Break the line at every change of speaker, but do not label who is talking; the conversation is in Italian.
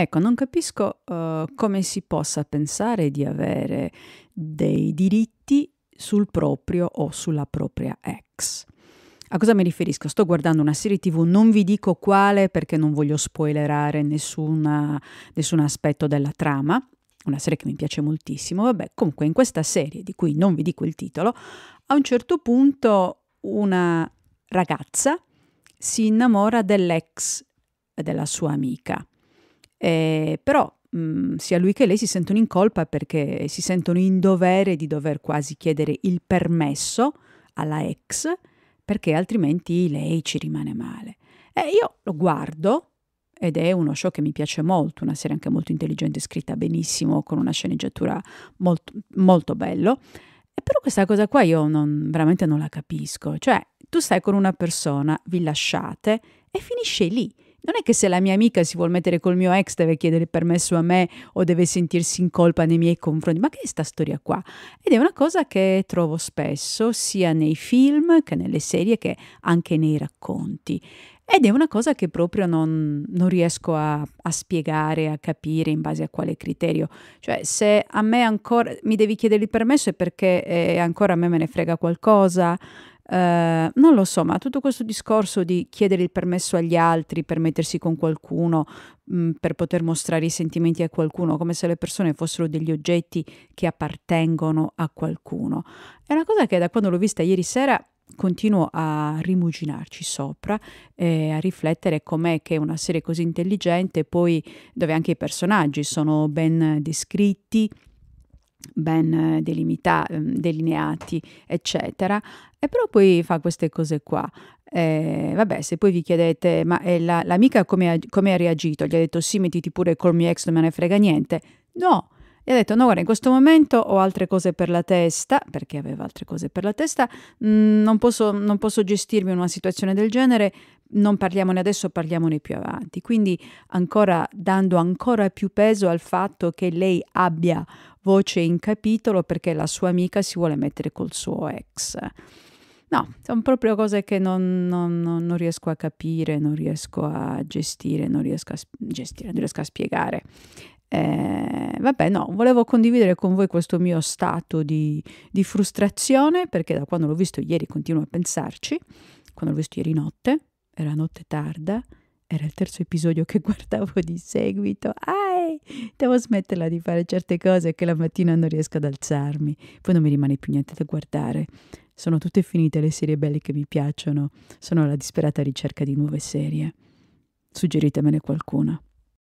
Ecco, non capisco uh, come si possa pensare di avere dei diritti sul proprio o sulla propria ex. A cosa mi riferisco? Sto guardando una serie TV, non vi dico quale perché non voglio spoilerare nessuna, nessun aspetto della trama, una serie che mi piace moltissimo. Vabbè, comunque in questa serie, di cui non vi dico il titolo, a un certo punto una ragazza si innamora dell'ex della sua amica. Eh, però mh, mm, sia lui che lei si sentono in colpa perché si sentono in dovere di dover quasi chiedere il permesso alla ex perché altrimenti lei ci rimane male. E eh, io lo guardo ed è uno show che mi piace molto, una serie anche molto intelligente, scritta benissimo, con una sceneggiatura molto, molto bello. E però questa cosa qua io non, veramente non la capisco. Cioè, tu stai con una persona, vi lasciate e finisce lì. Non è che se la mia amica si vuole mettere col mio ex deve chiedere permesso a me o deve sentirsi in colpa nei miei confronti, ma che è sta storia qua? Ed è una cosa che trovo spesso sia nei film che nelle serie che anche nei racconti. Ed è una cosa che proprio non, non riesco a, a, spiegare, a capire in base a quale criterio. Cioè, se a me ancora mi devi chiedere il permesso è perché eh, ancora a me me ne frega qualcosa, eh, non lo so, ma tutto questo discorso di chiedere il permesso agli altri per mettersi con qualcuno, mh, mm, per poter mostrare i sentimenti a qualcuno, come se le persone fossero degli oggetti che appartengono a qualcuno, è una cosa che da quando l'ho vista ieri sera continuo a rimuginarci sopra e a riflettere com'è che una serie così intelligente, poi dove anche i personaggi sono ben descritti, ben eh, ehm, delineati, eccetera. E però poi fa queste cose qua. Eh, vabbè, se poi vi chiedete, ma la, l'amica come ha, come ha reagito? Gli ha detto sì, mettiti pure col mio ex, non me ne frega niente. No, gli ha detto no guarda in questo momento ho altre cose per la testa perché aveva altre cose per la testa mh, mm, non, posso, non, posso, gestirmi una situazione del genere non parliamone adesso parliamone più avanti quindi ancora dando ancora più peso al fatto che lei abbia voce in capitolo perché la sua amica si vuole mettere col suo ex. No, sono proprio cose che non, non, non riesco a capire, non riesco a gestire, non riesco a, gestire, non riesco a spiegare. Eh, vabbè, no, volevo condividere con voi questo mio stato di, di, frustrazione perché da quando l'ho visto ieri continuo a pensarci. Quando l'ho visto ieri notte, era notte tarda, era il terzo episodio che guardavo di seguito. Ah! devo smetterla di fare certe cose che la mattina non riesco ad alzarmi, poi non mi rimane più niente da guardare. Sono tutte finite le serie belle che mi piacciono, sono alla disperata ricerca di nuove serie. Suggeritemene qualcuna.